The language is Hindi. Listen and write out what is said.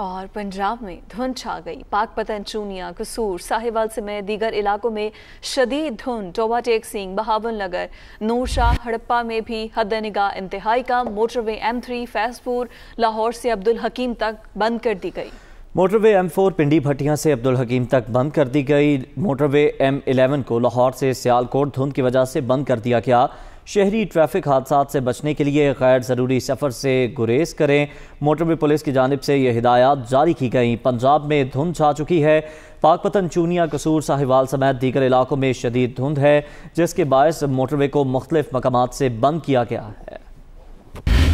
और पंजाब में धुंध छा गई पाक पतन चूनिया कसूर साहिवाल समेत दीगर इलाकों में शदीद धुंध टोबा टेक सिंह बहावन नगर नूरशाह हड़प्पा में भी हद निगाह इंतहाई का motorway M three Faizpur Lahore से अब्दुल हकीम तक बंद कर दी गई motorway M four Pindi Bhattian से अब्दुल हकीम तक बंद कर दी गई मोटरवे एम इलेवन को लाहौर से सियालकोट धुंध की वजह से बंद कर दिया गया शहरी ट्रैफिक हादसा से बचने के लिए गैर ज़रूरी सफ़र से गुरेज करें मोटरवे पुलिस की जानब से यह हिदायत जारी की गई पंजाब में धुंध छा चुकी है पाकपतन चूनिया कसूर साहिवाल समेत दीगर इलाकों में शदीद धुंध है जिसके बायस मोटरवे को मुख्तलिफ मकाम से बंद किया गया है